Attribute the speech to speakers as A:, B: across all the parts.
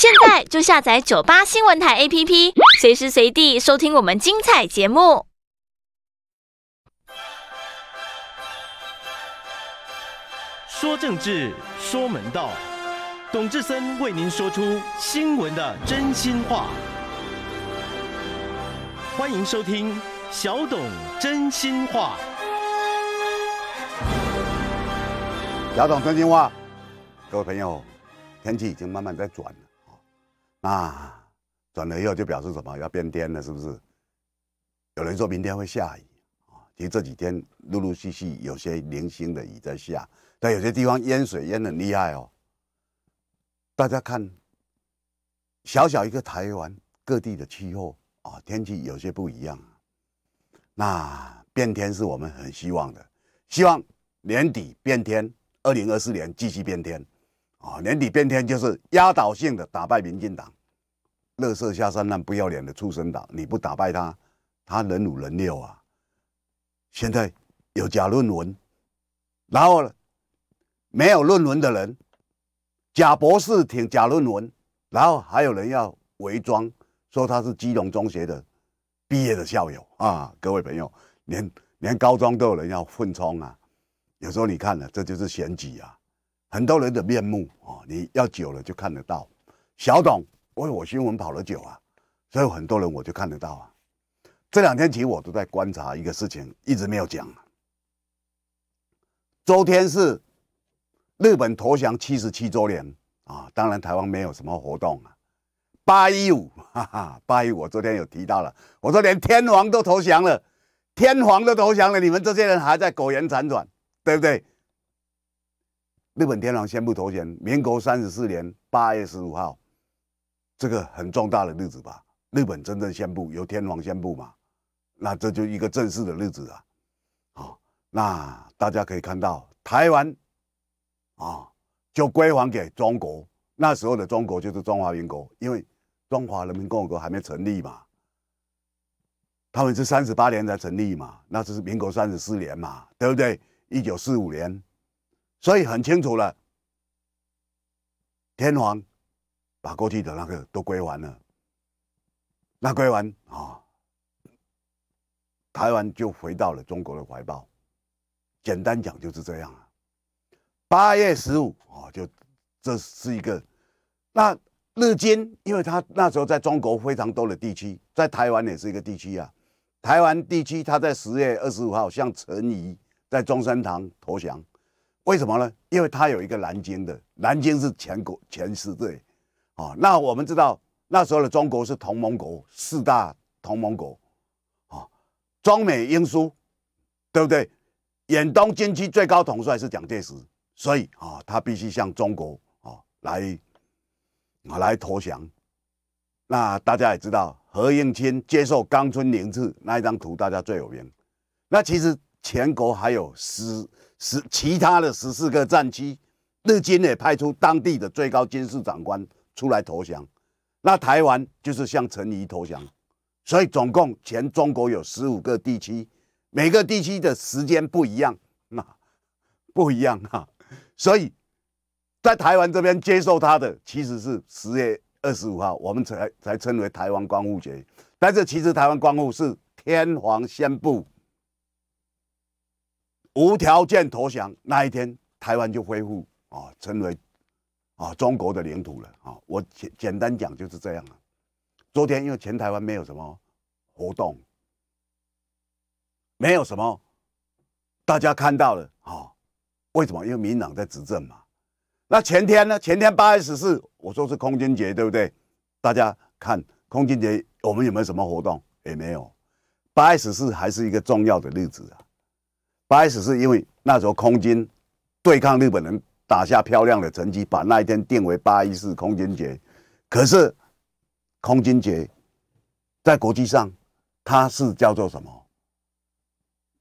A: 现在就下载九八新闻台 APP，随时随地收听我们精彩节目。说政治，说门道，董志森为您说出新闻的真心话。欢迎收听小董真心话。小董真心话，各位朋友，天气已经慢慢在转了。那转了以后就表示什么？要变天了，是不是？有人说明天会下雨啊？其实这几天陆陆续续有些零星的雨在下，但有些地方淹水淹很厉害哦。大家看，小小一个台湾各地的气候啊，天气有些不一样。那变天是我们很希望的，希望年底变天，二零二四年继续变天。啊，年底变天就是压倒性的打败民进党，乐色下三滥、不要脸的畜生党，你不打败他，他人五人六啊！现在有假论文，然后呢，没有论文的人，假博士挺假论文，然后还有人要伪装，说他是基隆中学的毕业的校友啊！各位朋友，连连高中都有人要混充啊！有时候你看了，这就是选举啊！很多人的面目啊，你要久了就看得到。小董，我为我新闻跑了久啊，所以很多人我就看得到啊。这两天其实我都在观察一个事情，一直没有讲。周天是日本投降七十七周年啊，当然台湾没有什么活动啊。八一五，八一五，我昨天有提到了，我说连天皇都投降了，天皇都投降了，你们这些人还在苟延残喘，对不对？日本天皇宣布投降，民国三十四年八月十五号，这个很重大的日子吧？日本真正宣布由天皇宣布嘛？那这就一个正式的日子啊！好，那大家可以看到，台湾啊，就归还给中国。那时候的中国就是中华民国，因为中华人民共和国还没成立嘛，他们是三十八年才成立嘛，那是民国三十四年嘛，对不对？一九四五年。所以很清楚了，天皇把过去的那个都归还了，那归完啊，台湾就回到了中国的怀抱。简单讲就是这样啊。八月十五啊，就这是一个。那日间，因为他那时候在中国非常多的地区，在台湾也是一个地区啊。台湾地区，他在十月二十五号向陈仪在中山堂投降。为什么呢？因为他有一个南京的，南京是全国全世界，啊，那我们知道那时候的中国是同盟国四大同盟国，啊，中美英苏，对不对？远东军区最高统帅是蒋介石，所以啊，他必须向中国啊来啊来投降。那大家也知道何应钦接受冈村宁次那一张图，大家最有名。那其实全国还有师。十其他的十四个战区，日军也派出当地的最高军事长官出来投降。那台湾就是向陈仪投降，所以总共全中国有十五个地区，每个地区的时间不一样，那不一样哈。所以在台湾这边接受他的其实是十月二十五号，我们才才称为台湾光复节。但是其实台湾光复是天皇宣布。无条件投降那一天，台湾就恢复啊，成为啊中国的领土了啊。我简简单讲就是这样了。昨天因为前台湾没有什么活动，没有什么，大家看到了啊？为什么？因为民党在执政嘛。那前天呢？前天八月十四，我说是空军节，对不对？大家看空军节我们有没有什么活动？也没有。八月十四还是一个重要的日子啊。八一四是因为那时候空军对抗日本人打下漂亮的成绩，把那一天定为八一四空军节。可是空军节在国际上，它是叫做什么？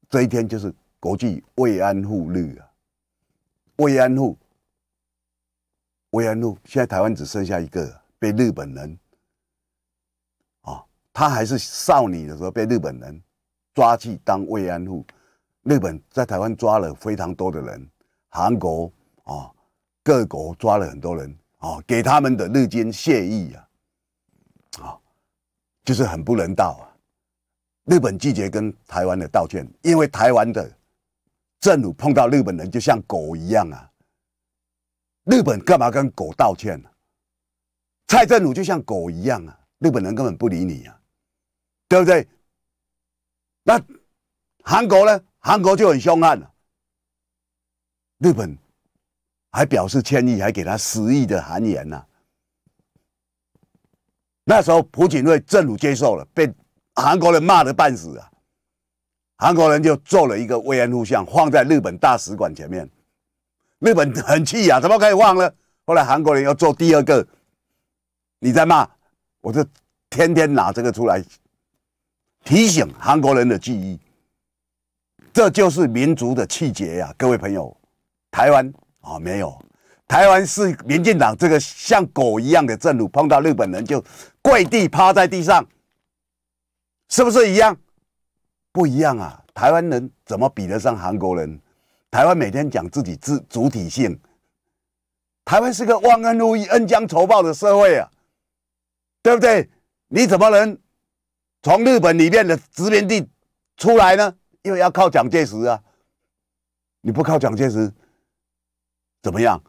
A: 这一天就是国际慰安妇日啊！慰安妇，慰安妇，现在台湾只剩下一个被日本人啊，他还是少女的时候被日本人抓去当慰安妇。日本在台湾抓了非常多的人，韩国啊，各国抓了很多人啊，给他们的日军谢意啊，啊，就是很不人道啊。日本拒绝跟台湾的道歉，因为台湾的政府碰到日本人就像狗一样啊。日本干嘛跟狗道歉呢？蔡政府就像狗一样啊，日本人根本不理你啊，对不对？那韩国呢？韩国就很凶悍了，日本还表示歉意，还给他十亿的韩元呢。那时候朴槿惠正如接受了，被韩国人骂的半死啊。韩国人就做了一个慰安妇像，放在日本大使馆前面，日本很气呀，怎么可以放呢？后来韩国人又做第二个，你在骂，我就天天拿这个出来提醒韩国人的记忆。这就是民族的气节呀，各位朋友，台湾啊没有，台湾是民进党这个像狗一样的政府，碰到日本人就跪地趴在地上，是不是一样？不一样啊！台湾人怎么比得上韩国人？台湾每天讲自己自主体性，台湾是个忘恩负义、恩将仇报的社会啊，对不对？你怎么能从日本里面的殖民地出来呢？因为要靠蒋介石啊，你不靠蒋介石，怎么样？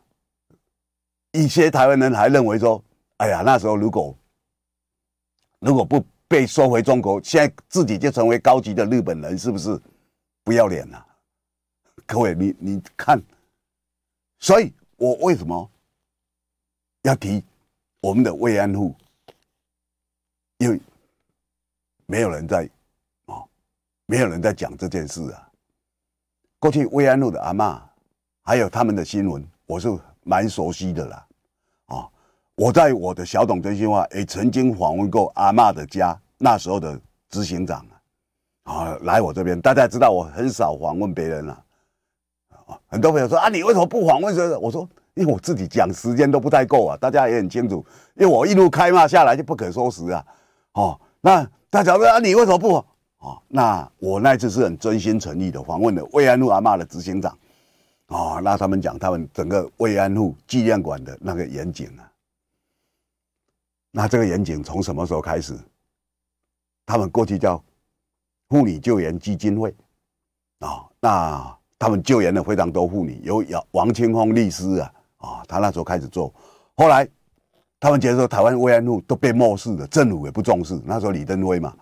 A: 一些台湾人还认为说：“哎呀，那时候如果如果不被收回中国，现在自己就成为高级的日本人，是不是不要脸了？”各位，你你看，所以我为什么要提我们的慰安妇？因为没有人在。没有人在讲这件事啊！过去慰安路的阿妈，还有他们的新闻，我是蛮熟悉的啦。啊，我在我的小董真心话也曾经访问过阿妈的家，那时候的执行长啊，啊，来我这边，大家知道我很少访问别人了。啊，很多朋友说啊，你为什么不访问？我说，因为我自己讲时间都不太够啊。大家也很清楚，因为我一路开骂下来就不可收拾啊。哦，那大家说啊，你为什么不？哦，那我那次是很真心诚意的访问了慰安妇阿妈的执行长，哦，那他们讲他们整个慰安妇纪念馆的那个严谨啊，那这个严谨从什么时候开始？他们过去叫妇女救援基金会，啊，那他们救援了非常多妇女，有王清峰律师啊，啊，他那时候开始做，后来他们觉得说台湾慰安妇都被漠视了，政府也不重视，那时候李登辉嘛，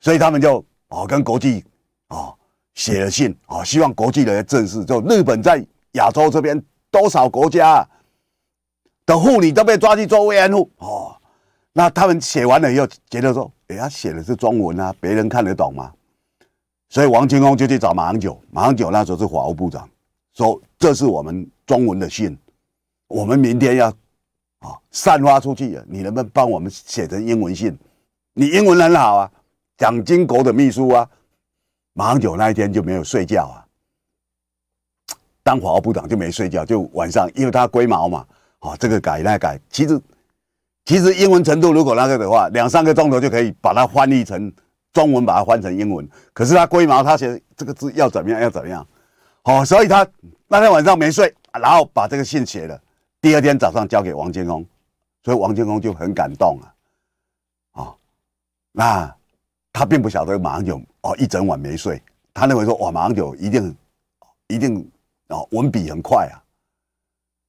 A: 所以他们就。哦，跟国际啊写了信啊，希望国际人正视。就日本在亚洲这边多少国家的妇女都被抓去做慰安妇哦。那他们写完了以后，觉得说，哎，他写的是中文啊，别人看得懂吗？所以王清峰就去找马英九，马英九那时候是法务部长，说这是我们中文的信，我们明天要啊散发出去，你能不能帮我们写成英文信？你英文很好啊。蒋经国的秘书啊，马英九那一天就没有睡觉啊，当华部长就没睡觉，就晚上因为他龟毛嘛，哦，这个改那个改，其实其实英文程度如果那个的话，两三个钟头就可以把它翻译成中文，把它翻成英文。可是他龟毛，他写这个字要怎么样要怎么样，哦，所以他那天晚上没睡，然后把这个信写了，第二天早上交给王建功，所以王建功就很感动啊，啊，那。他并不晓得马英九哦，一整晚没睡。他认为说哇，马英九一定一定哦，文笔很快啊。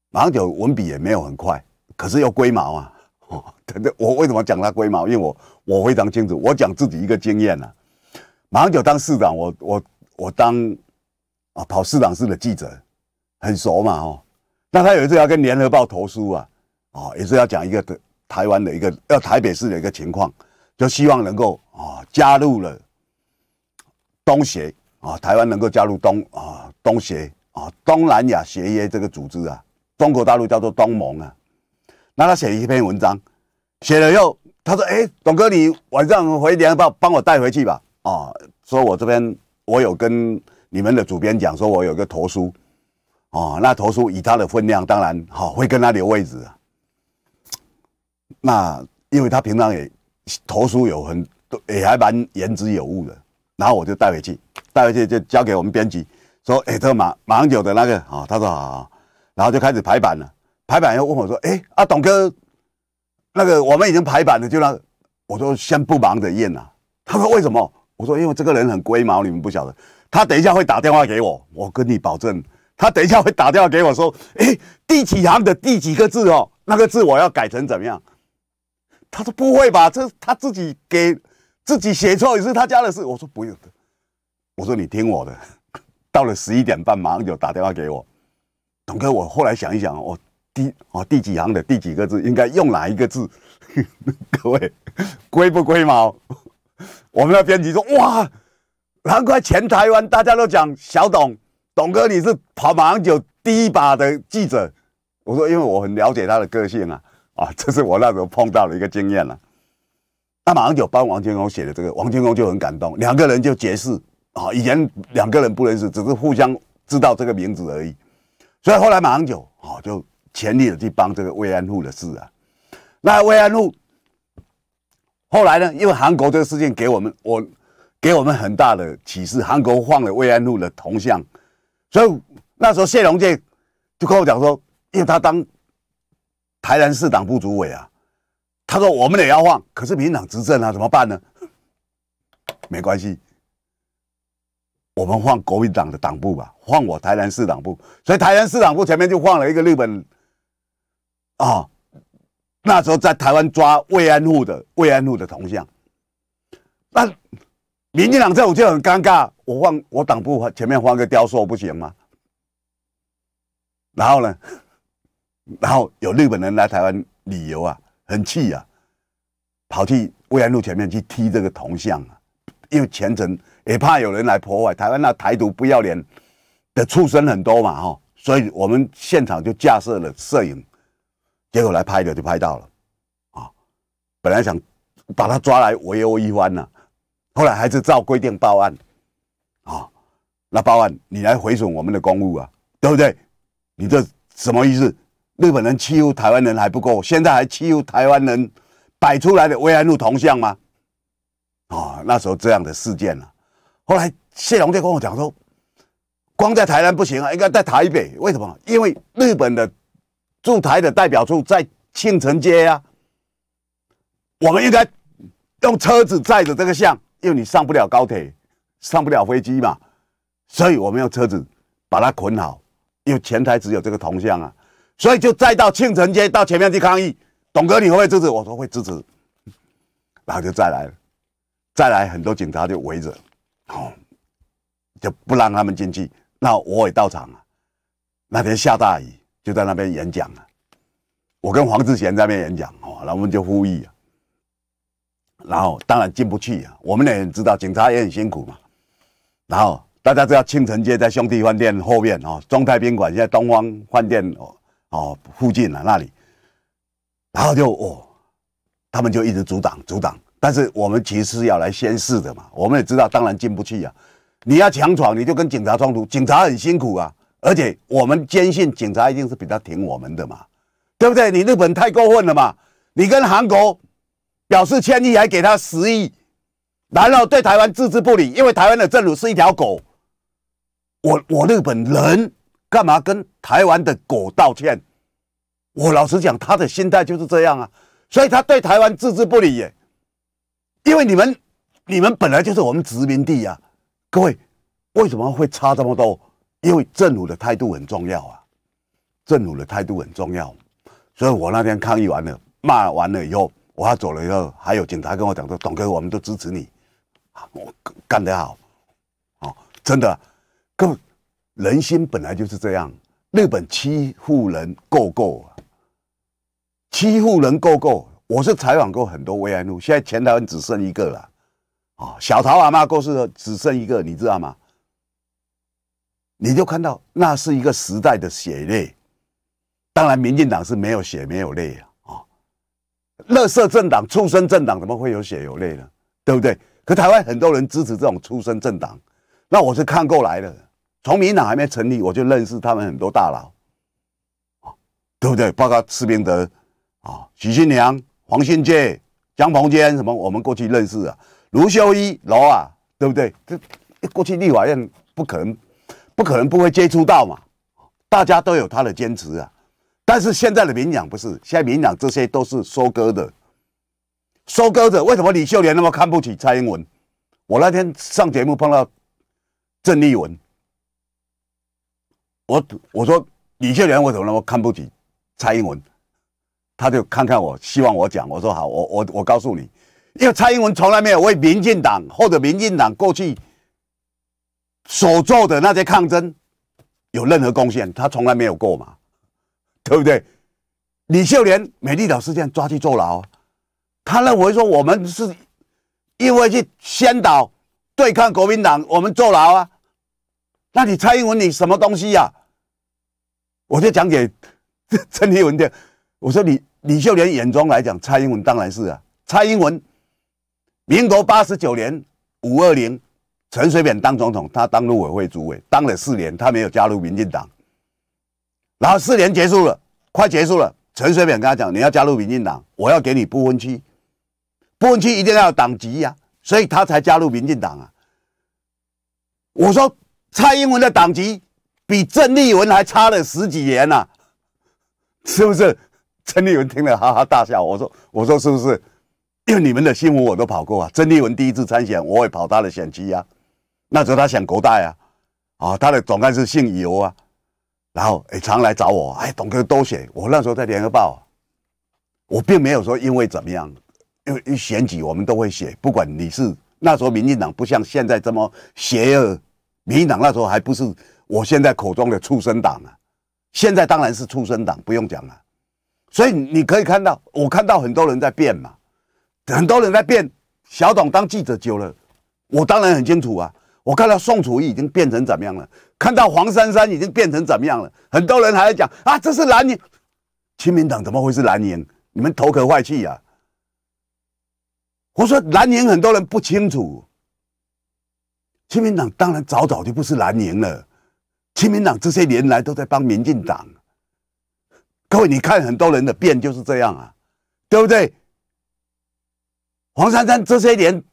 A: 马英九文笔也没有很快，可是又龟毛啊。我为什么讲他龟毛？因为我我非常清楚，我讲自己一个经验呢。马英九当市长，我我我当啊跑市长室的记者，很熟嘛哦。那他有一次要跟联合报投书啊，哦，也是要讲一个台湾的一个要台北市的一个情况。就希望能够啊加入了东协啊，台湾能够加入东啊东协啊东南亚协约这个组织啊，中国大陆叫做东盟啊。那他写一篇文章，写了以后他说：“哎，董哥，你晚上回，你帮帮我带回去吧。”啊，说我这边我有跟你们的主编讲，说我有个投书。哦，那投书以他的分量，当然好会跟他留位置啊。那因为他平常也。投书有很多，也还蛮言之有物的。然后我就带回去，带回去就交给我们编辑，说：“哎，这马马恒九的那个啊，他说好。”然后就开始排版了。排版又问我说：“哎，阿董哥，那个我们已经排版了，就那……我说先不忙着验啊。”他说：“为什么？”我说：“因为这个人很龟毛，你们不晓得。他等一下会打电话给我，我跟你保证，他等一下会打电话给我说：‘哎，第几行的第几个字哦，那个字我要改成怎么样。’”他说：“不会吧，这他自己给自己写错也是他家的事。”我说：“不用的，我说你听我的。”到了十一点半，马上就打电话给我，董哥。我后来想一想，我第我第几行的第几个字应该用哪一个字？各位，龟不龟毛？我们的编辑说：“哇，难怪全台湾大家都讲小董，董哥你是跑马上就第一把的记者。”我说：“因为我很了解他的个性啊。”啊，这是我那时候碰到的一个经验了。那马行就帮王建功写的这个，王建功就很感动，两个人就解释啊，以前两个人不认识，只是互相知道这个名字而已。所以后来马行就啊，就全力的去帮这个慰安妇的事啊。那慰安妇，后来呢，因为韩国这个事件给我们，我给我们很大的启示。韩国换了慰安妇的铜像，所以那时候谢龙介就跟我讲说，因为他当。台南市党部主委啊，他说我们也要换，可是民党执政啊，怎么办呢？没关系，我们换国民党的党部吧，换我台南市党部。所以台南市党部前面就换了一个日本啊，那时候在台湾抓慰安妇的慰安妇的铜像。那民进党政府就很尴尬，我换我党部前面换个雕塑不行吗？然后呢？然后有日本人来台湾旅游啊，很气啊，跑去慰安路前面去踢这个铜像啊，因为全程也怕有人来破坏。台湾那台独不要脸的畜生很多嘛，哈，所以我们现场就架设了摄影，结果来拍的就拍到了，啊，本来想把他抓来围殴一番呢，后来还是照规定报案，啊，那报案你来毁损我们的公务啊，对不对？你这什么意思？日本人欺负台湾人还不够，现在还欺负台湾人摆出来的慰安妇铜像吗？啊，那时候这样的事件啊。后来谢龙就跟我讲说，光在台南不行啊，应该在台北。为什么？因为日本的驻台的代表处在庆城街啊，我们应该用车子载着这个像，因为你上不了高铁，上不了飞机嘛。所以我们用车子把它捆好，因为前台只有这个铜像啊。所以就再到庆城街到前面去抗议，董哥你会不会支持？我说会支持，然后就再来，再来很多警察就围着，哦，就不让他们进去。那我也到场了。那天下大雨，就在那边演讲了。我跟黄志贤在那边演讲，哦，然后我们就呼吁啊，然后当然进不去啊。我们也很知道，警察也很辛苦嘛。然后大家知道庆城街在兄弟饭店后面哦，中泰宾馆现在东方饭店。哦。哦，附近了那里，然后就哦，他们就一直阻挡阻挡，但是我们其实要来宣誓的嘛，我们也知道当然进不去呀。你要强闯，你就跟警察冲突，警察很辛苦啊。而且我们坚信警察一定是比较挺我们的嘛，对不对？你日本太过分了嘛！你跟韩国表示歉意还给他十亿，然后对台湾置之不理，因为台湾的政府是一条狗。我我日本人。干嘛跟台湾的狗道歉？我老实讲，他的心态就是这样啊，所以他对台湾置之不理耶。因为你们，你们本来就是我们殖民地呀。各位，为什么会差这么多？因为政府的态度很重要啊，政府的态度很重要。所以我那天抗议完了，骂完了以后，我要走了以后，还有警察跟我讲说：“董哥，我们都支持你，啊，我干得好，好，真的，各位。”人心本来就是这样。日本欺负人够够啊，欺负人够够。我是采访过很多慰安妇，现在全台湾只剩一个了。啊，小桃阿妈过世了，只剩一个，你知道吗？你就看到，那是一个时代的血泪。当然，民进党是没有血没有泪啊。啊，乐色政党、出身政党怎么会有血有泪呢？对不对？可台湾很多人支持这种出身政党，那我是看过来的。从民党还没成立，我就认识他们很多大佬，啊，对不对？包括施明德，啊，许新良、黄信介、江鹏坚什么，我们过去认识啊。卢秀一、罗啊，对不对？这过去立法院不可能，不可能不会接触到嘛。大家都有他的坚持啊。但是现在的民党不是，现在民党这些都是收割的，收割的。为什么李秀莲那么看不起蔡英文？我那天上节目碰到郑丽文。我我说李秀莲，为什么那么看不起蔡英文？他就看看我，希望我讲。我说好，我我我告诉你，因为蔡英文从来没有为民进党或者民进党过去所做的那些抗争有任何贡献，他从来没有过嘛，对不对？李秀莲美丽岛事件抓去坐牢，他认为说我们是因为去先导对抗国民党，我们坐牢啊。那你蔡英文你什么东西呀？我就讲给陈立文听，我说李李秀莲眼中来讲，蔡英文当然是啊，蔡英文，民国八十九年五二零，陈水扁当总统，他当陆委会主委当了四年，他没有加入民进党，然后四年结束了，快结束了，陈水扁跟他讲，你要加入民进党，我要给你不分区，不分区一定要党籍呀，所以他才加入民进党啊。我说。蔡英文的党籍比郑丽文还差了十几年啊，是不是？郑丽文听了哈哈大笑。我说：“我说是不是？因为你们的新闻我都跑过啊。郑丽文第一次参选，我也跑他的选区呀。那时候他选国大啊，啊，他的总干事姓尤啊。然后哎，常来找我，哎，董哥都写。我那时候在联合报，我并没有说因为怎么样，因为选举我们都会写，不管你是那时候民进党不像现在这么邪恶。”民进党那时候还不是我现在口中的畜生党啊，现在当然是畜生党，不用讲了。所以你可以看到，我看到很多人在变嘛，很多人在变。小董当记者久了，我当然很清楚啊。我看到宋楚瑜已经变成怎么样了，看到黄珊珊已经变成怎么样了。很多人还在讲啊，这是蓝营，亲民党怎么会是蓝营？你们头壳坏气呀！我说蓝营很多人不清楚。亲民党当然早早就不是蓝营了，亲民党这些年来都在帮民进党。各位，你看很多人的变就是这样啊，对不对？黄珊珊这些年，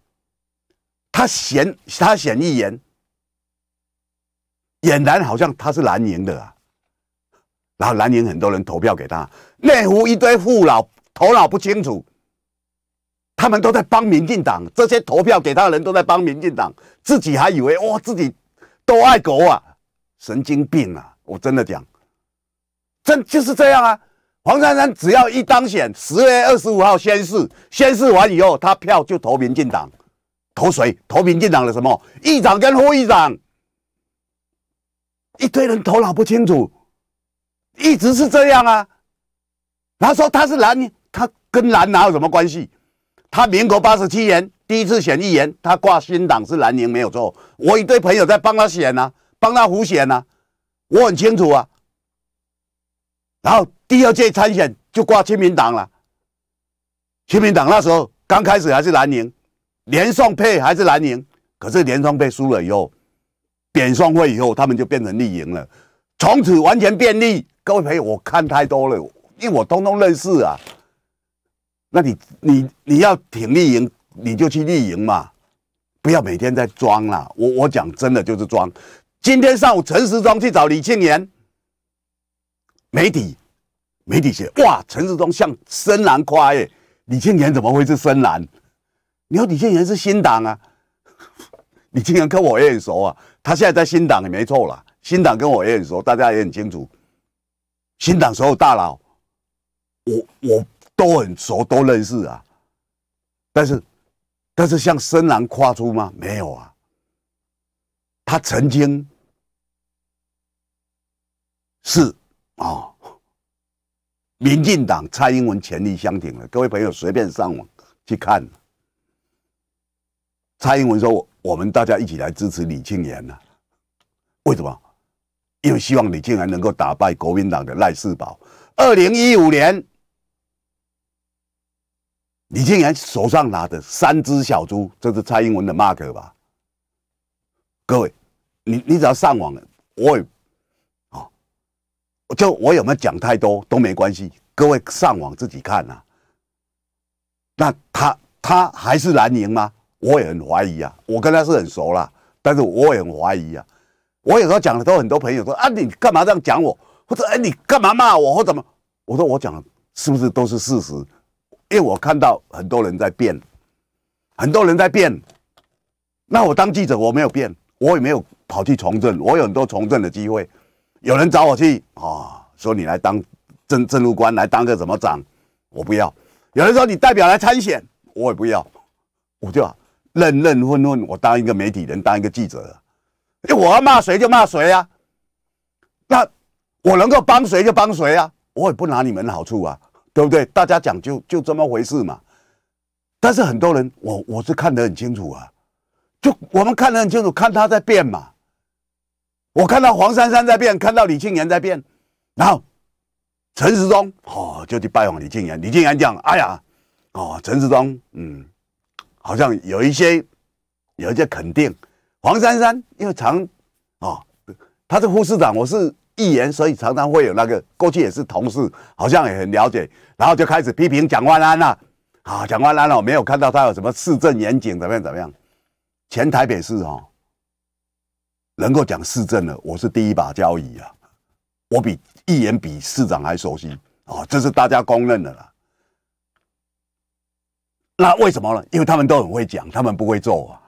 A: 他显他显一言，俨然好像他是蓝营的啊，然后蓝营很多人投票给他，内湖一堆富老头脑不清楚。他们都在帮民进党，这些投票给他的人都在帮民进党，自己还以为哇自己都爱国啊，神经病啊！我真的讲，真就是这样啊。黄珊珊只要一当选，十月二十五号宣誓，宣誓完以后，他票就投民进党，投谁？投民进党的什么？议长跟副议长，一堆人头脑不清楚，一直是这样啊。他说他是蓝，他跟蓝哪有什么关系？他民国八十七年第一次选议员，他挂新党是蓝营，没有错。我一堆朋友在帮他选呢，帮他胡选呢，我很清楚啊。然后第二届参选就挂亲民党了。亲民党那时候刚开始还是蓝营，连宋配还是蓝营，可是连宋配输了以后，扁宋会以后，他们就变成绿营了，从此完全变绿。各位朋友，我看太多了，因为我通通认识啊。那你你你要挺立营，你就去立营嘛，不要每天在装了。我我讲真的就是装。今天上午陈时中去找李庆年，媒体媒体写哇，陈时中向深蓝夸耶，李庆年怎么会是深蓝？你说李庆年是新党啊？李庆年跟我也很熟啊，他现在在新党也没错了。新党跟我也很熟，大家也很清楚。新党所有大佬，我我。都很熟，都认识啊。但是，但是像深蓝跨出吗？没有啊。他曾经是啊，民进党蔡英文潜力相挺的。各位朋友，随便上网去看。蔡英文说：“我们大家一起来支持李庆言呢？为什么？因为希望李庆言能够打败国民党的赖世宝。二零一五年。”你竟然手上拿的三只小猪，这是蔡英文的 mark 吧？各位，你你只要上网，我，哦，就我有没有讲太多都没关系，各位上网自己看啊。那他他还是蓝营吗？我也很怀疑啊。我跟他是很熟啦，但是我也很怀疑啊。我有时候讲的都很多朋友说啊，你干嘛这样讲我？或者哎，你干嘛骂我？或者么？我说我讲是不是都是事实？因为我看到很多人在变，很多人在变，那我当记者我没有变，我也没有跑去从政，我有很多从政的机会。有人找我去啊，说你来当政政路官，来当个什么长，我不要。有人说你代表来参选，我也不要。我就认认混混，我当一个媒体人，当一个记者因为我要骂谁就骂谁啊，那我能够帮谁就帮谁啊，我也不拿你们好处啊。对不对？大家讲就就这么回事嘛。但是很多人，我我是看得很清楚啊。就我们看得很清楚，看他在变嘛。我看到黄珊珊在变，看到李庆言在变，然后陈世忠，哦，就去拜访李庆言。李庆言讲：“哎呀，哦，陈世忠，嗯，好像有一些有一些肯定。黄珊珊因为常，哦，他是副市长，我是。”议员，所以常常会有那个过去也是同事，好像也很了解，然后就开始批评蒋万安了。啊，蒋万安哦，没有看到他有什么市政严谨怎么样怎么样。前台北市哦，能够讲市政的，我是第一把交椅啊。我比议员比市长还熟悉啊，这是大家公认的啦。那为什么呢？因为他们都很会讲，他们不会做啊。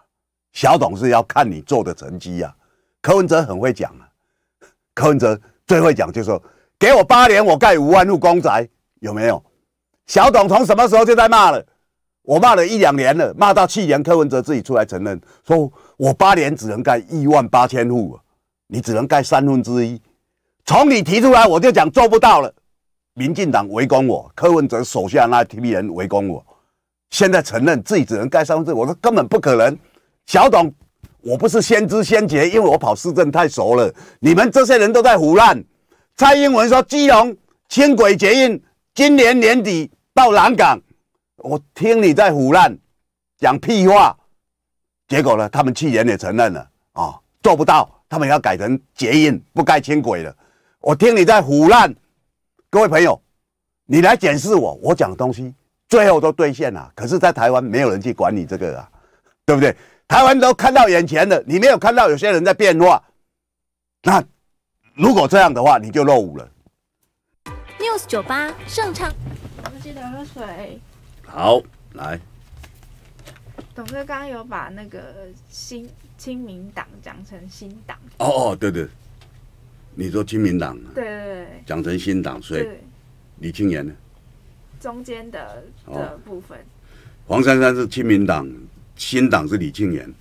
A: 小董是要看你做的成绩啊。柯文哲很会讲啊。柯文哲最会讲，就说给我八年，我盖五万户公宅，有没有？小董从什么时候就在骂了，我骂了一两年了，骂到去年柯文哲自己出来承认，说我八年只能盖一万八千户，你只能盖三分之一。从你提出来，我就讲做不到了。民进党围攻我，柯文哲手下那一批人围攻我，现在承认自己只能盖三分之一，我说根本不可能。小董。我不是先知先觉，因为我跑市政太熟了。你们这些人都在胡乱。蔡英文说基隆轻轨捷运今年年底到南港，我听你在胡乱讲屁话。结果呢，他们去年也承认了啊，做不到，他们要改成捷运，不盖轻轨了。我听你在胡乱，各位朋友，你来检视我，我讲的东西最后都兑现了。可是，在台湾没有人去管你这个啊，对不对？台湾都看到眼前的，你没有看到有些人在变化。那如果这样的话，你就漏伍了。News 九八盛唱，记得喝水。好，来。董哥刚有把那个新清民党讲成新党。哦哦，对对。你说清民党。对对对。讲成新党，所以李青妍呢？中间的的部分。黄珊珊是亲民党。新党是李庆元，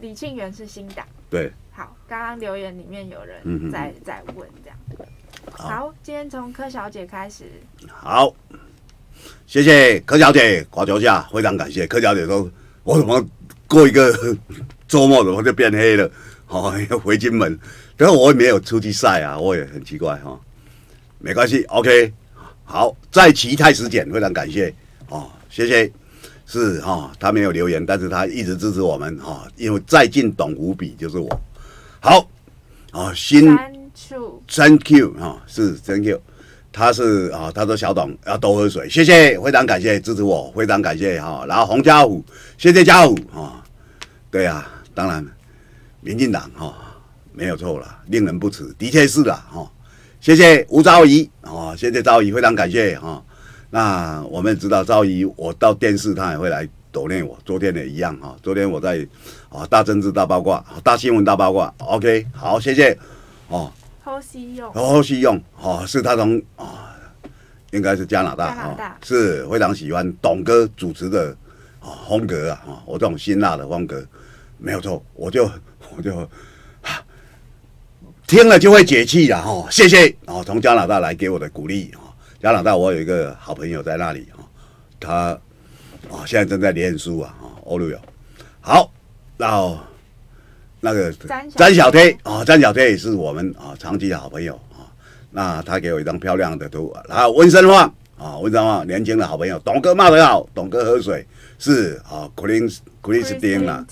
A: 李庆元是新党，对。好，刚刚留言里面有人在在问这样，好，今天从柯小姐开始。好，谢谢柯小姐，挂掉下，非常感谢柯小姐。说，我怎么过一个 周末的我就变黑了，好，回金门，然后我也没有出去晒啊，我也很奇怪哈，没关系，OK，好，再其太史检，非常感谢哦，谢谢。是哈，他没有留言，但是他一直支持我们哈。因为再进董无比就是我，好啊，新 thank you 啊，是 thank you，他是啊，他说小董要多喝水，谢谢，非常感谢支持我，非常感谢哈。然后洪家虎，谢谢家虎哈，对啊，当然，民进党哈没有错了，令人不齿，的确是了哈。谢谢吴昭仪啊，谢谢昭仪，非常感谢哈。那我们也知道赵姨，我到电视他也会来抖炼我。昨天也一样啊，昨天我在啊大政治大八卦、大新闻大八卦。OK，好，谢谢。哦，后西用，后西用，哦，是他从哦，应该是加拿大，加拿大是非常喜欢董哥主持的哦风格啊，我这种辛辣的风格没有错，我就 我就听了就会解气的哈，谢谢哦，从加拿大来给我的鼓励。加拿大，我有一个好朋友在那里啊，他啊现在正在念书啊啊，欧陆友，好，那那个詹小天啊，詹小天也是我们啊长期的好朋友啊，那他给我一张漂亮的图，然后温生旺啊，温生旺年轻的好朋友，董哥骂得好，董哥喝水是啊 c l a n Clean s t i 啊，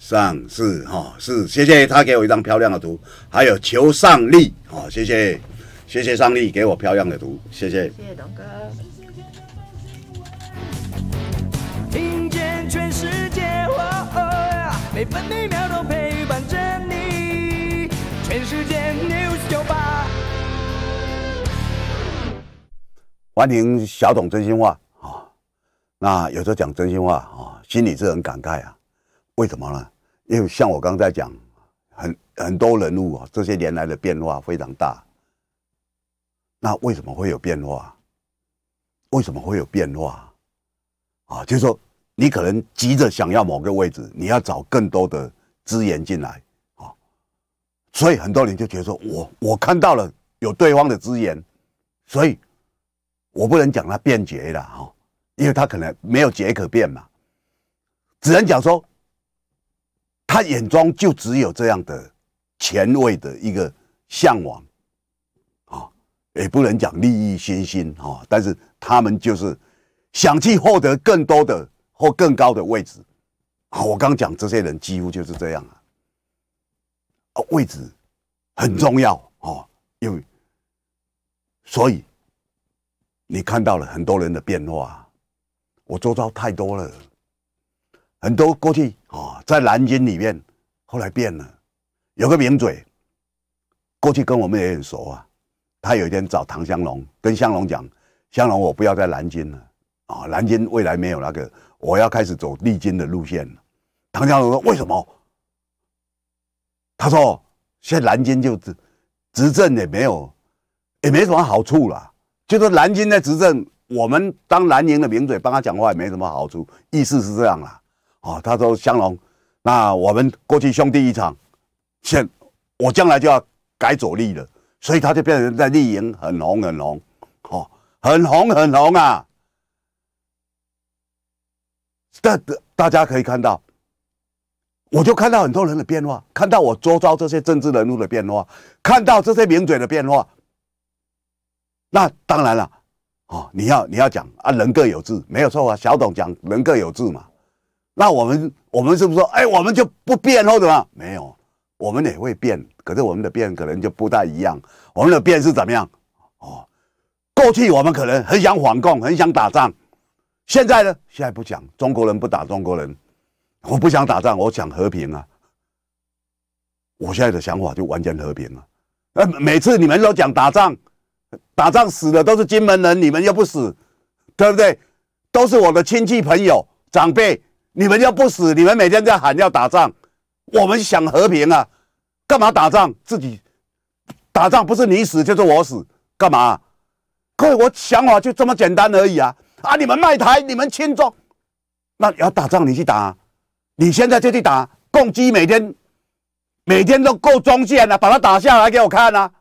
A: 上是哈是，谢谢他给我一张漂亮的图，还有求上力啊，谢谢。谢谢上帝给我漂亮的图，谢谢。谢谢东哥。全世界，听见全世界，每分每秒都陪伴着你。全世界 n e w 欢迎小董真心话啊！那有时候讲真心话啊，心里是很感慨啊。为什么呢？因为像我刚才讲，很很多人物啊，这些年来的变化非常大。那为什么会有变化？为什么会有变化？啊，就是说你可能急着想要某个位置，你要找更多的资源进来啊，所以很多人就觉得说，我我看到了有对方的资源，所以我不能讲他变劫了哈，因为他可能没有劫可变嘛，只能讲说他眼中就只有这样的前卫的一个向往。也不能讲利益熏心哦，但是他们就是想去获得更多的或更高的位置啊。我刚讲这些人几乎就是这样啊，位置很重要哦，因为所以你看到了很多人的变化。我做到太多了，很多过去啊，在南京里面后来变了，有个名嘴，过去跟我们也很熟啊。他有一天找唐香龙，跟香龙讲：“香龙，我不要在南京了啊！南京未来没有那个，我要开始走利津的路线了。”唐香龙说：“为什么？”他说：“现在南京就执执政也没有，也没什么好处了。就是南京在执政，我们当南宁的名嘴帮他讲话也没什么好处。意思是这样啦。哦，他说香龙，那我们过去兄弟一场，现我将来就要改左立了。”所以他就变成在丽营很红很红，哦，很红很红啊！这大家可以看到，我就看到很多人的变化，看到我周遭这些政治人物的变化，看到这些名嘴的变化。那当然了，哦，你要你要讲啊，人各有志，没有错啊。小董讲人各有志嘛，那我们我们是不是说，哎，我们就不变或怎么没有。我们也会变，可是我们的变可能就不大一样。我们的变是怎么样？哦，过去我们可能很想反共，很想打仗。现在呢？现在不讲中国人不打中国人，我不想打仗，我想和平啊。我现在的想法就完全和平了。呃，每次你们都讲打仗，打仗死的都是金门人，你们又不死，对不对？都是我的亲戚朋友长辈，你们又不死，你们每天在喊要打仗。我们想和平啊，干嘛打仗？自己打仗不是你死就是我死，干嘛？各位，我想法就这么简单而已啊！啊，你们卖台，你们轻重，那要打仗你去打，你现在就去打，共机每天每天都够中线了，把它打下来给我看啊！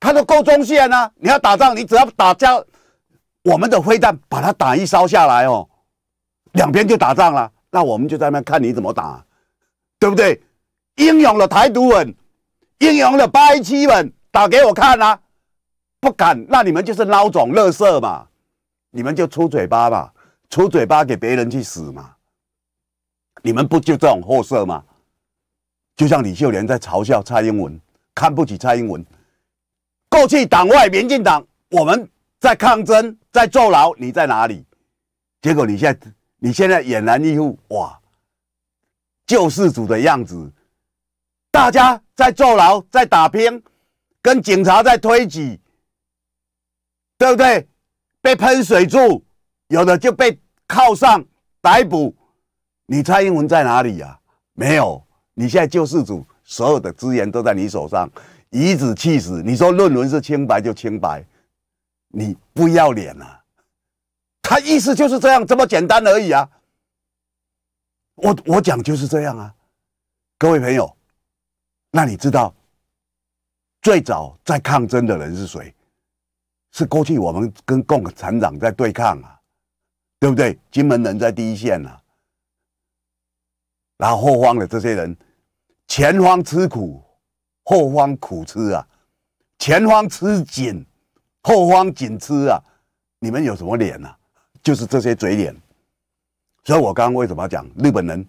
A: 它都够中线了，你要打仗，你只要打掉我们的飞弹，把它打一烧下来哦，两边就打仗了，那我们就在那看你怎么打。对不对？英勇的台独粉，英勇的白旗粉，打给我看啊！不敢，那你们就是孬种、垃圾嘛！你们就出嘴巴吧，出嘴巴给别人去死嘛！你们不就这种货色吗？就像李秀莲在嘲笑蔡英文，看不起蔡英文。过去党外民进党，我们在抗争，在坐牢，你在哪里？结果你现在，你现在俨然一副哇！救世主的样子，大家在坐牢，在打拼，跟警察在推挤，对不对？被喷水柱，有的就被铐上逮捕。你蔡英文在哪里呀？没有。你现在救世主，所有的资源都在你手上，以子气死。你说论文是清白就清白，你不要脸啊！他意思就是这样，这么简单而已啊。我我讲就是这样啊，各位朋友，那你知道最早在抗争的人是谁？是过去我们跟共产党在对抗啊，对不对？金门人在第一线啊，然后后方的这些人，前方吃苦，后方苦吃啊，前方吃紧，后方紧吃啊，你们有什么脸呢？就是这些嘴脸。所以，我刚刚为什么要讲日本人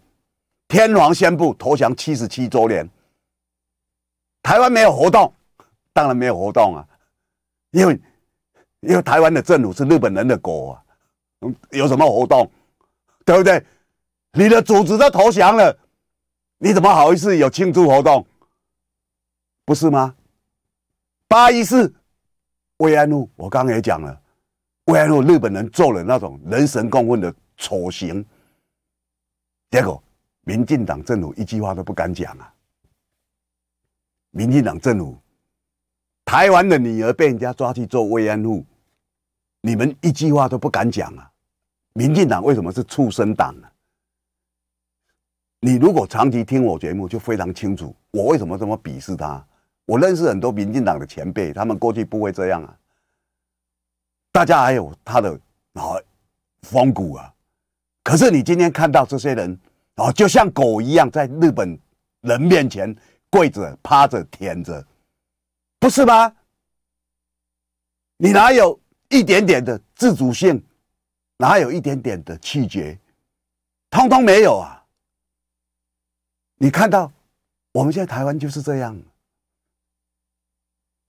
A: 天皇宣布投降七十七周年？台湾没有活动，当然没有活动啊，因为因为台湾的政府是日本人的国啊，有什么活动，对不对？你的主子都投降了，你怎么好意思有庆祝活动？不是吗？八一四慰安妇，我刚刚也讲了，慰安妇日本人做了那种人神共愤的。丑行，结果民进党政府一句话都不敢讲啊！民进党政府，台湾的女儿被人家抓去做慰安妇，你们一句话都不敢讲啊！民进党为什么是畜生党呢？你如果长期听我节目，就非常清楚我为什么这么鄙视他。我认识很多民进党的前辈，他们过去不会这样啊。大家还有他的哪风骨啊？可是你今天看到这些人，哦，就像狗一样，在日本人面前跪着、趴着、舔着，不是吗？你哪有一点点的自主性？哪有一点点的气节？通通没有啊！你看到我们现在台湾就是这样，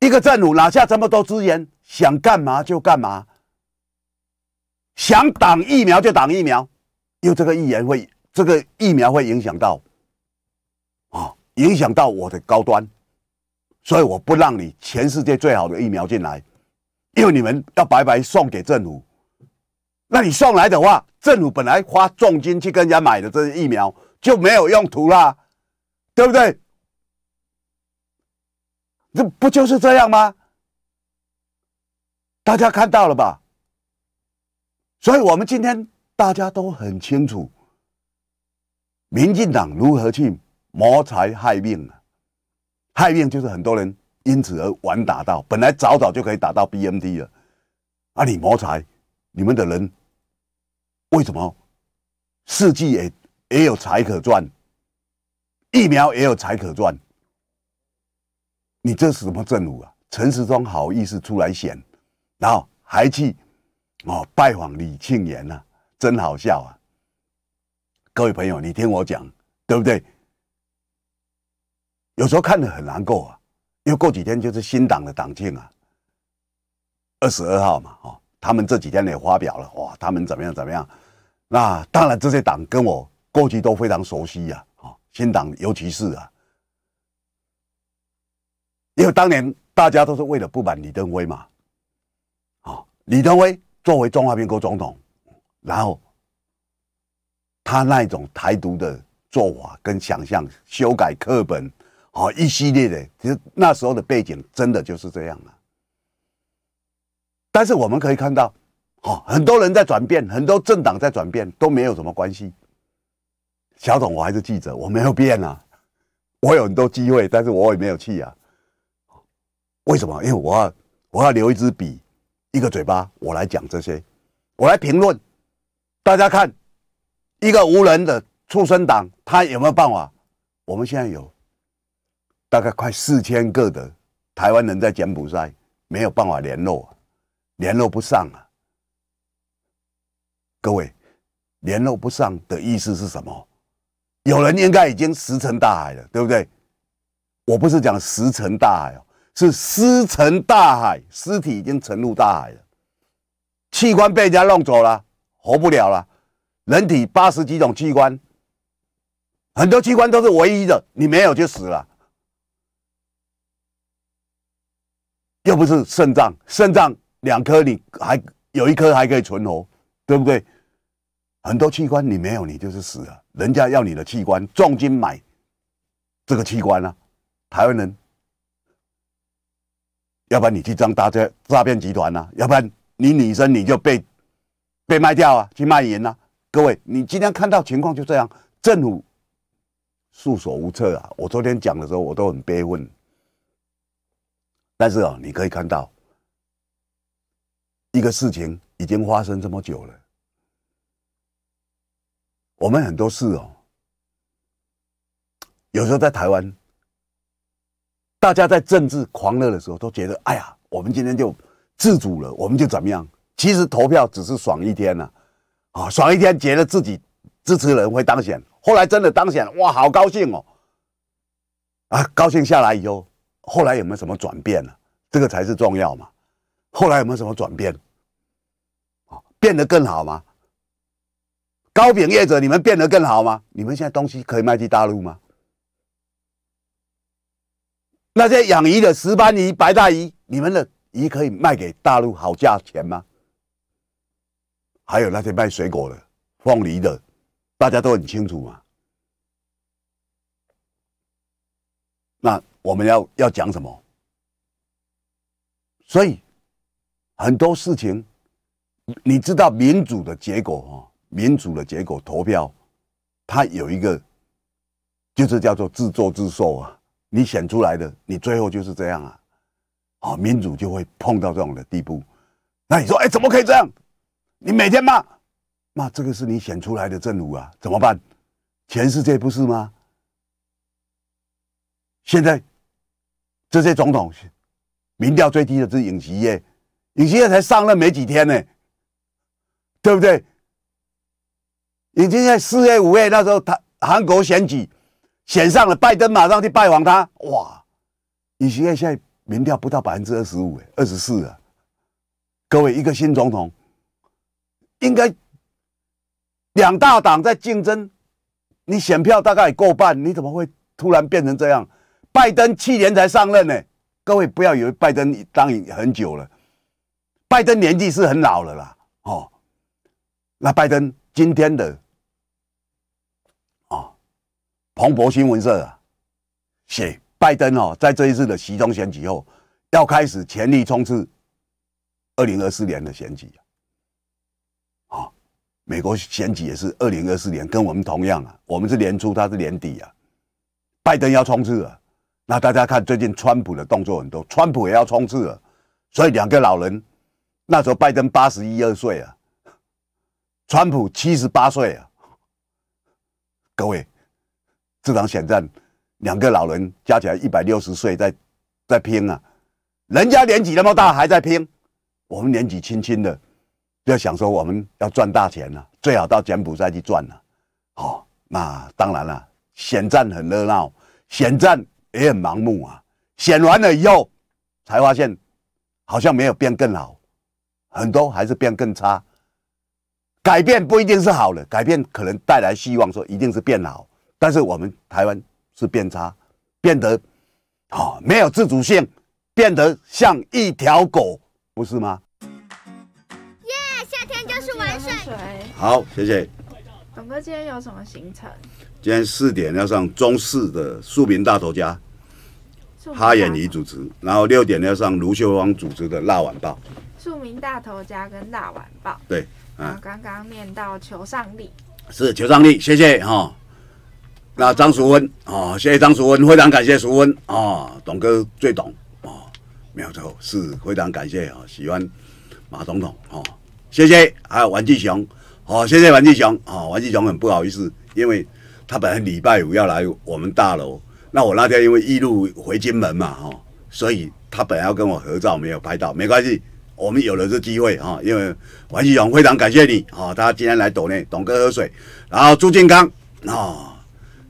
A: 一个政府拿下这么多资源，想干嘛就干嘛，想挡疫苗就挡疫苗。因为这个预言会，这个疫苗会影响到，啊，影响到我的高端，所以我不让你全世界最好的疫苗进来，因为你们要白白送给政府，那你送来的话，政府本来花重金去跟人家买的这些疫苗就没有用途啦，对不对？这不就是这样吗？大家看到了吧？所以我们今天。大家都很清楚，民进党如何去谋财害命啊？害命就是很多人因此而晚打到，本来早早就可以打到 b m d 了。啊，你谋财，你们的人为什么？四季也也有财可赚，疫苗也有财可赚，你这是什么政府啊？陈时中好意思出来选，然后还去哦拜访李庆元呢？真好笑啊！各位朋友，你听我讲，对不对？有时候看的很难过啊，因为过几天就是新党的党庆啊，二十二号嘛，哦，他们这几天也发表了哇，他们怎么样怎么样？那当然，这些党跟我过去都非常熟悉呀，哦，新党尤其是啊，因为当年大家都是为了不满李登辉嘛，哦，李登辉作为中华民国总统。然后，他那一种台独的做法跟想象，修改课本，好一系列的，其实那时候的背景真的就是这样了。但是我们可以看到，好很多人在转变，很多政党在转变，都没有什么关系。小董，我还是记者，我没有变啊。我有很多机会，但是我也没有去啊。为什么？因为我要我要留一支笔，一个嘴巴，我来讲这些，我来评论。大家看，一个无人的畜生党，他有没有办法？我们现在有大概快四千个的台湾人在柬埔寨，没有办法联络，联络不上啊！各位，联络不上的意思是什么？有人应该已经石沉大海了，对不对？我不是讲石沉大海哦，是尸沉大海，尸体已经沉入大海了，器官被人家弄走了。活不了了，人体八十几种器官，很多器官都是唯一的，你没有就死了。又不是肾脏，肾脏两颗你还有一颗还可以存活，对不对？很多器官你没有，你就是死了。人家要你的器官，重金买这个器官呢。台湾人，要不然你去当大车诈骗集团呢，要不然你女生你就被。被卖掉啊，去卖盐啊。各位，你今天看到情况就这样，政府束手无策啊。我昨天讲的时候，我都很悲愤。但是啊，你可以看到一个事情已经发生这么久了。我们很多事哦，有时候在台湾，大家在政治狂热的时候都觉得，哎呀，我们今天就自主了，我们就怎么样。其实投票只是爽一天呐，啊，爽一天觉得自己支持人会当选，后来真的当选，哇，好高兴哦！啊，高兴下来以后，后来有没有什么转变呢？这个才是重要嘛。后来有没有什么转变？啊，变得更好吗？高饼业者，你们变得更好吗？你们现在东西可以卖去大陆吗？那些养鱼的石斑鱼、白带鱼，你们的鱼可以卖给大陆好价钱吗？还有那些卖水果的、凤梨的，大家都很清楚嘛。那我们要要讲什么？所以很多事情，你知道民主的结果哈，民主的结果，投票，它有一个，就是叫做自作自受啊。你选出来的，你最后就是这样啊。啊，民主就会碰到这种的地步。那你说，哎，怎么可以这样？你每天骂骂这个是你选出来的政府啊？怎么办？全世界不是吗？现在这些总统民调最低的是尹锡悦，尹锡悦才上任没几天呢，对不对？尹锡悦四月五月那时候，他韩国选举选上了拜登，马上去拜访他，哇！尹锡悦现在民调不到百分之二十五，二十四啊！各位，一个新总统。应该两大党在竞争，你选票大概也够半，你怎么会突然变成这样？拜登七年才上任呢，各位不要以为拜登当很久了，拜登年纪是很老了啦。哦，那拜登今天的啊，彭博新闻社啊，写拜登哦，在这一次的习中选举后，要开始全力冲刺二零二四年的选举啊。美国选举也是二零二四年，跟我们同样啊。我们是年初，他是年底啊。拜登要冲刺了，那大家看最近川普的动作很多，川普也要冲刺了。所以两个老人，那时候拜登八十一二岁啊，川普七十八岁啊。各位，这场选战，两个老人加起来一百六十岁在在拼啊。人家年纪那么大还在拼，我们年纪轻轻的。要想说我们要赚大钱了，最好到柬埔寨去赚了。哦，那当然了，选战很热闹，选战也很盲目啊。选完了以后，才发现好像没有变更好，很多还是变更差。改变不一定是好的，改变可能带来希望，说一定是变好。但是我们台湾是变差，变得哦、没有自主性，变得像一条狗，不是吗？好，谢谢。董哥，今天有什么行程？今天四点要上中视的庶民大头家，哈演你主持，然后六点要上卢秀芳主持的《辣晚报》。庶民大头家跟《辣晚报》。对啊，刚刚念到求上力，是求上力，谢谢哈。那张淑芬啊，谢谢张淑芬，非常感谢淑芬啊，董哥最懂哦，苗头是非常感谢啊，喜欢马总统哦。谢谢啊，玩具熊，好，谢谢玩具熊啊，玩具熊很不好意思，因为他本来礼拜五要来我们大楼，那我那天因为一路回金门嘛哈，所以他本来要跟我合照，没有拍到，没关系，我们有了这机会哈，因为玩具熊非常感谢你啊，大家今天来懂内董哥喝水，然后朱健康啊，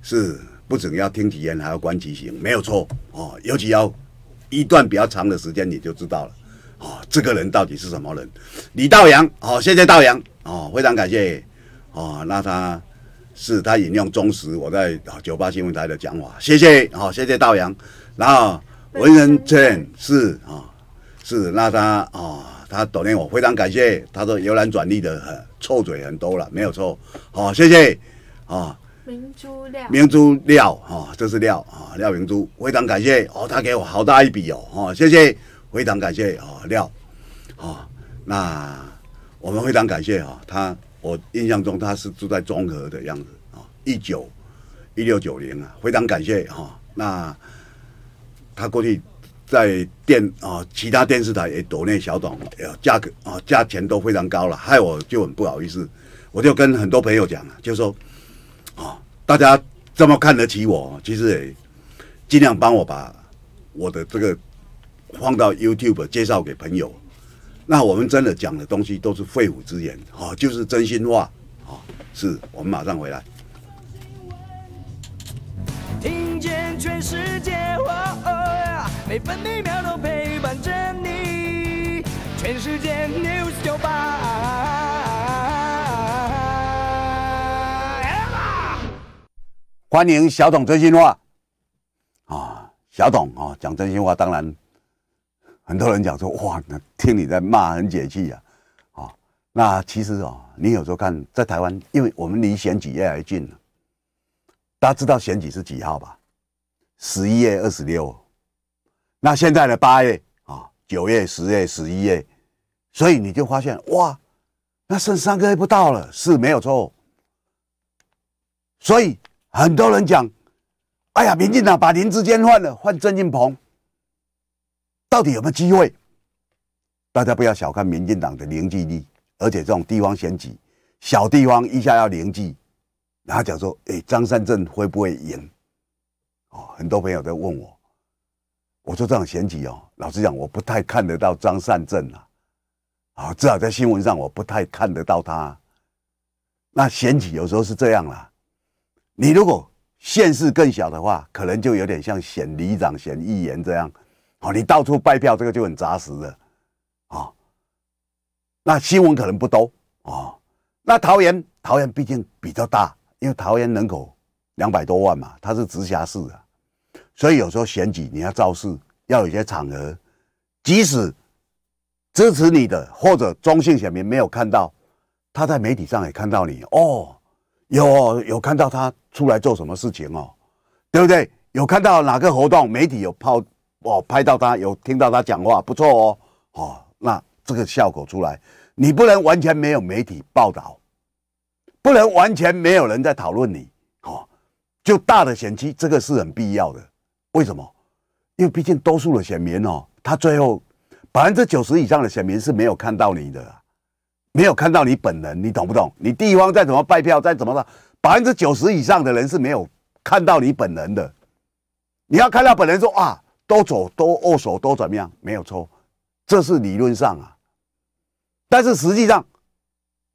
A: 是不仅要听体验，还要观其行，没有错哦，尤其要一段比较长的时间你就知道了。这个人到底是什么人？李道阳，好，谢谢道阳，哦，非常感谢，哦，那他是他引用忠实我在酒吧新闻台的讲话，谢谢，好，谢谢道阳，然后文人圈是啊，是那他啊，他打电我非常感谢，他说由篮转立的很臭嘴很多了，没有错，好，谢谢，啊，明珠料，明珠料，哈，这是料啊，廖明珠，非常感谢哦，他给我好大一笔哦，哈，谢谢，非常感谢啊，廖。哦，那我们非常感谢啊！他，我印象中他是住在中和的样子啊，一九一六九年啊，非常感谢哈！那他过去在电啊，其他电视台也抖那小短，价格啊价钱都非常高了，害我就很不好意思，我就跟很多朋友讲啊，就说啊，大家这么看得起我，其实也尽量帮我把我的这个放到 YouTube 介绍给朋友。那我们真的讲的东西都是肺腑之言，哦，就是真心话，哦，是我们马上回来。欢迎小董真心话，啊，小董啊，讲真心话当然。很多人讲说：“哇，那听你在骂很解气啊！”啊，那其实啊，你有时候看在台湾，因为我们离选举还近，大家知道选举是几号吧？十一月二十六。那现在的八月啊、九月、十月、十一月，所以你就发现哇，那剩三个月不到了是没有错。所以很多人讲：“哎呀，民进党把林志坚换了，换郑运鹏。”到底有没有机会？大家不要小看民进党的凝聚力，而且这种地方选举，小地方一下要凝聚，然后讲说，哎，张善政会不会赢？哦，很多朋友在问我，我说这种选举哦，老实讲，我不太看得到张善政啊。好，至少在新闻上我不太看得到他。那选举有时候是这样啦，你如果县市更小的话，可能就有点像选里长、选议员这样。哦，你到处拜票，这个就很扎实了，啊，那新闻可能不多哦。那桃园，桃园毕竟比较大，因为桃园人口两百多万嘛，它是直辖市啊，所以有时候选举你要造势，要有些场合，即使支持你的或者中性选民没有看到，他在媒体上也看到你哦，有有看到他出来做什么事情哦，对不对？有看到哪个活动媒体有抛。我拍到他，有听到他讲话，不错哦。好，那这个效果出来，你不能完全没有媒体报道，不能完全没有人在讨论你。好，就大的嫌区，这个是很必要的。为什么？因为毕竟多数的选民哦，他最后百分之九十以上的选民是没有看到你的，没有看到你本人，你懂不懂？你地方再怎么拜票，再怎么了，百分之九十以上的人是没有看到你本人的。你要看到本人说啊。都走都握手都怎么样？没有错，这是理论上啊。但是实际上，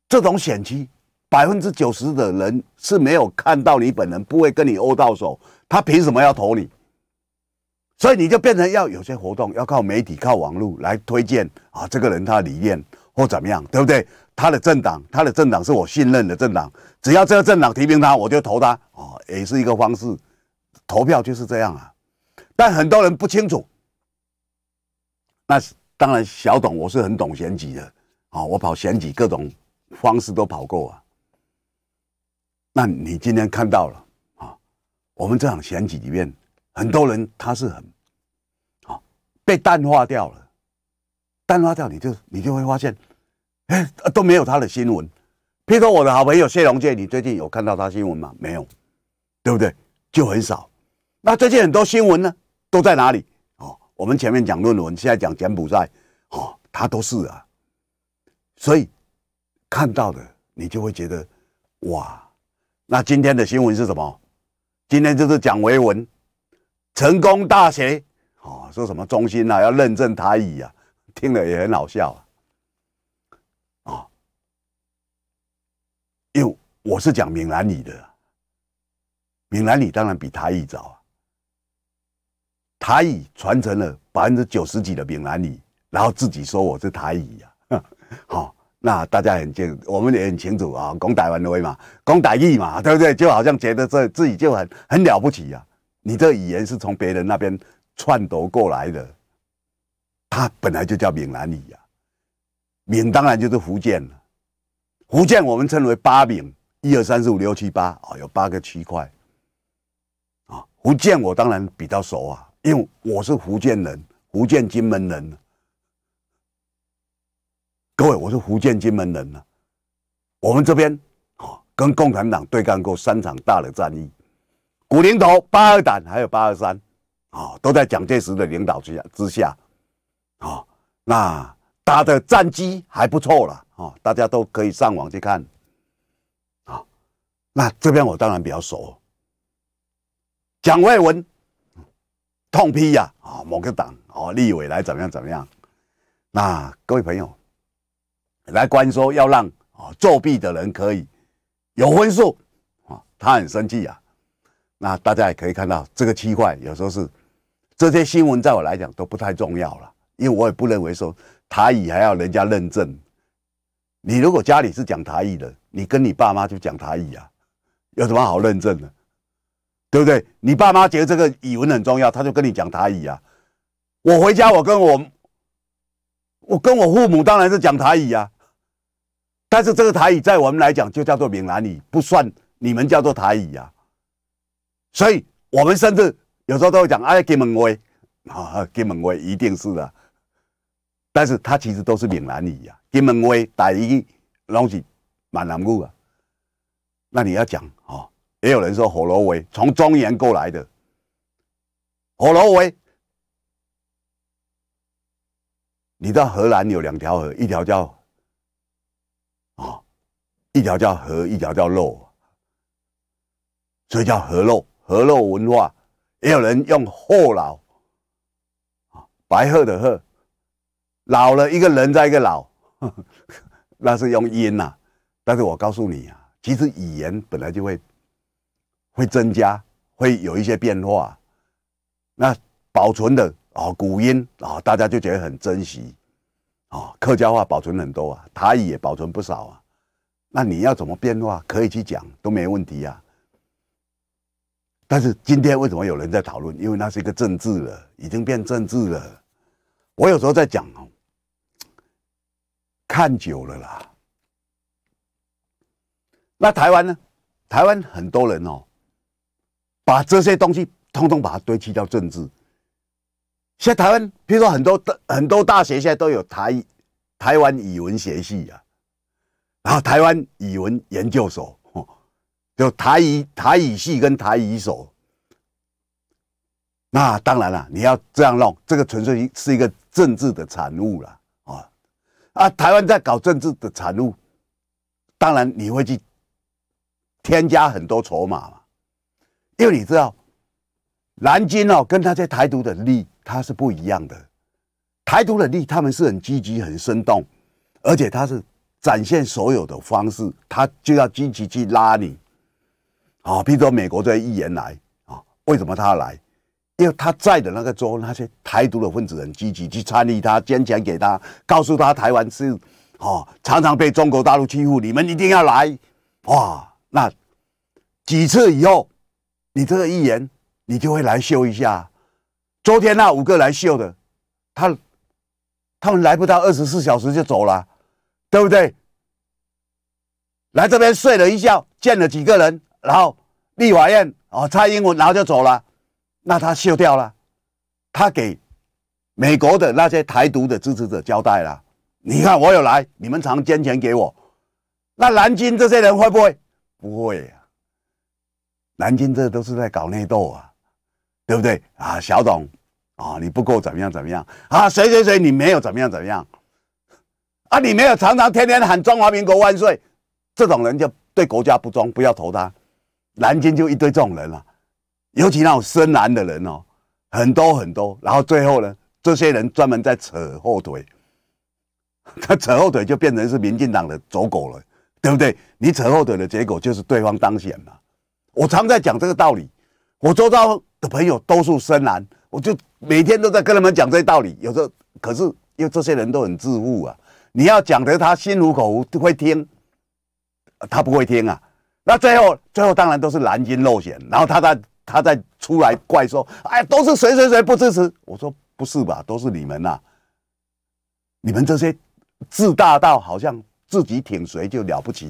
A: 这种选区百分之九十的人是没有看到你本人，不会跟你握手，他凭什么要投你？所以你就变成要有些活动要靠媒体、靠网络来推荐啊。这个人他理念或怎么样，对不对？他的政党，他的政党是我信任的政党，只要这个政党提名他，我就投他啊，也是一个方式。投票就是这样啊。但很多人不清楚，那当然小董我是很懂选举的啊，我跑选举各种方式都跑过啊。那你今天看到了啊？我们这场选举里面，很多人他是很啊被淡化掉了，淡化掉你就你就会发现，哎都没有他的新闻。譬如说我的好朋友谢龙介，你最近有看到他新闻吗？没有，对不对？就很少。那最近很多新闻呢？都在哪里？哦，我们前面讲论文，现在讲柬埔寨，哦，他都是啊，所以看到的你就会觉得哇，那今天的新闻是什么？今天就是讲维文，成功大学哦，说什么中心啊，要认证台语啊，听了也很好笑啊，啊，为我是讲闽南语的，闽南语当然比台语早啊。台语传承了百分之九十几的闽南语，然后自己说我是台语呀，好，那大家很清，我们也很清楚啊，讲台湾的威嘛，讲台语嘛，对不对？就好像觉得这自己就很很了不起呀，你这语言是从别人那边篡夺过来的，它本来就叫闽南语呀，闽当然就是福建了，福建我们称为八闽，一二三四五六七八啊，有八个区块啊，福建我当然比较熟啊。因为我是福建人，福建金门人。各位，我是福建金门人呢，我们这边啊，跟共产党对干过三场大的战役，古岭头、八二胆还有八二三啊，都在蒋介石的领导之下之下啊。那打的战绩还不错了啊，大家都可以上网去看啊。那这边我当然比较熟，蒋外文。痛批呀啊，某个党哦，立委来怎么样怎么样？那各位朋友，来官说要让啊作弊的人可以有分数啊，他很生气啊。那大家也可以看到这个七块，有时候是这些新闻，在我来讲都不太重要了，因为我也不认为说台语还要人家认证。你如果家里是讲台语的，你跟你爸妈就讲台语啊，有什么好认证的？对不对？你爸妈觉得这个语文很重要，他就跟你讲台语啊。我回家，我跟我，我跟我父母当然是讲台语啊。但是这个台语在我们来讲就叫做闽南语，不算你们叫做台语啊。所以我们甚至有时候都会讲，哎，金门威啊，金门威一定是的。但是他其实都是闽南语呀，金门威、一个东西，闽南语啊。那你要讲。也有人说火罗维从中原过来的，火罗维。你知道荷兰有两条河，一条叫啊，一条叫河，一条叫肉，所以叫河肉。河肉文化，也有人用后老白鹤的鹤老了，一个人在一个老，那是用音呐。但是我告诉你啊，其实语言本来就会。会增加，会有一些变化。那保存的啊古音啊，大家就觉得很珍惜啊。客家话保存很多啊，台语也保存不少啊。那你要怎么变化，可以去讲，都没问题呀。但是今天为什么有人在讨论？因为那是一个政治了，已经变政治了。我有时候在讲哦，看久了啦。那台湾呢？台湾很多人哦。把这些东西通通把它堆砌到政治。现在台湾，比如说很多的很多大学现在都有台台湾语文学系啊，然后台湾语文研究所，就台语台语系跟台语所。那当然了，你要这样弄，这个纯粹是一个政治的产物了啊啊！台湾在搞政治的产物，当然你会去添加很多筹码嘛。因为你知道，南京哦，跟他在台独的力他是不一样的。台独的力，他们是很积极、很生动，而且他是展现所有的方式，他就要积极去拉你。啊，比如说美国这些议员来啊，为什么他来？因为他在的那个州，那些台独的分子很积极去参与，他坚强给他告诉他，台湾是哦，常常被中国大陆欺负，你们一定要来。哇，那几次以后。你这个议言，你就会来秀一下。昨天那五个来秀的，他他们来不到二十四小时就走了，对不对？来这边睡了一觉，见了几个人，然后立法院哦，蔡英文，然后就走了。那他秀掉了，他给美国的那些台独的支持者交代了。你看我有来，你们常捐钱给我。那南京这些人会不会？不会。南京这都是在搞内斗啊，对不对啊？小董啊，你不够怎么样怎么样啊？谁谁谁你没有怎么样怎么样啊？你没有常常天天喊中华民国万岁，这种人就对国家不忠，不要投他。南京就一堆这种人了，尤其那种深蓝的人哦，很多很多。然后最后呢，这些人专门在扯后腿，他扯后腿就变成是民进党的走狗了，对不对？你扯后腿的结果就是对方当选嘛。我常在讲这个道理，我周遭的朋友多数深蓝，我就每天都在跟他们讲这些道理。有时候，可是因为这些人都很自负啊，你要讲得他心如口服会听，他不会听啊。那最后，最后当然都是蓝军落选，然后他再他再出来怪说，哎，都是谁谁谁不支持？我说不是吧，都是你们呐，你们这些自大到好像自己挺谁就了不起，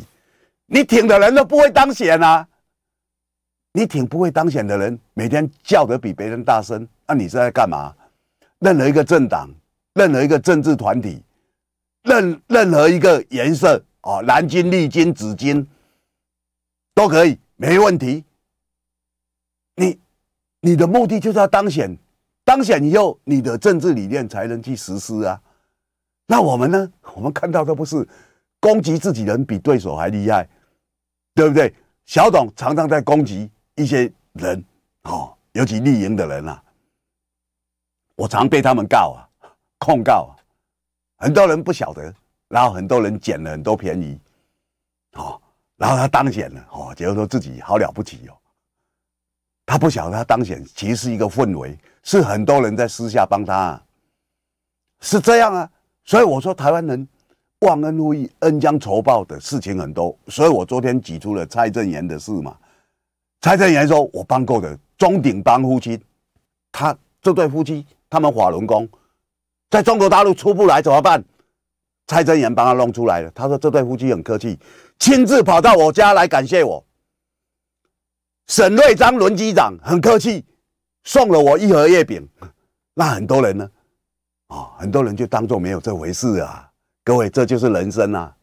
A: 你挺的人都不会当选啊。你挺不会当选的人，每天叫得比别人大声，那你是在干嘛？任何一个政党，任何一个政治团体，任任何一个颜色啊，蓝金、绿金、紫金，都可以，没问题。你，你的目的就是要当选，当选以后，你的政治理念才能去实施啊。那我们呢？我们看到的不是攻击自己人比对手还厉害，对不对？小董常常在攻击。一些人，哦，尤其绿营的人啊，我常被他们告啊，控告。啊，很多人不晓得，然后很多人捡了很多便宜，哦，然后他当选了，哦，觉得说自己好了不起哦。他不晓得他当选其实是一个氛围，是很多人在私下帮他，是这样啊。所以我说台湾人忘恩负义、恩将仇报的事情很多。所以我昨天举出了蔡正元的事嘛。蔡正言说：“我帮过的中鼎帮夫妻，他这对夫妻他们法轮功，在中国大陆出不来怎么办？蔡正言帮他弄出来了。他说这对夫妻很客气，亲自跑到我家来感谢我。沈瑞章轮机长很客气，送了我一盒月饼。那很多人呢？啊，很多人就当做没有这回事啊。各位，这就是人生啊。”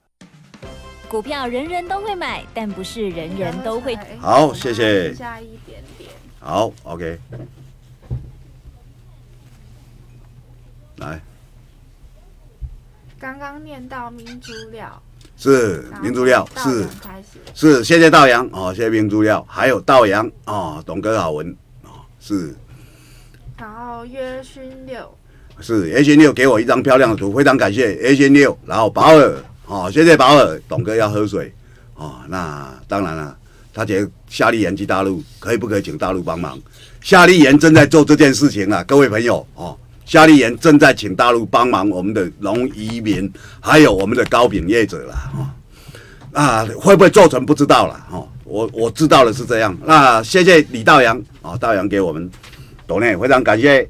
A: 股票人人都会买，但不是人人都会好。谢谢，一点点。好，OK。来，刚刚念到明珠料，是明珠料，是是。谢谢道阳哦，谢谢明珠料，还有道阳哦，董哥好文哦是。然后约勋六，是 h 勋六，给我一张漂亮的图，非常感谢 h 勋六。然后保尔。哦，谢谢保尔董哥要喝水，哦，那当然了，他得夏利言去大陆，可以不可以请大陆帮忙？夏利言正在做这件事情啊，各位朋友哦，夏利言正在请大陆帮忙我们的龙移民，还有我们的高品业者了，哦。啊，会不会做成不知道了，哦。我我知道的是这样，那谢谢李道阳，哦，道阳给我们，董内非常感谢。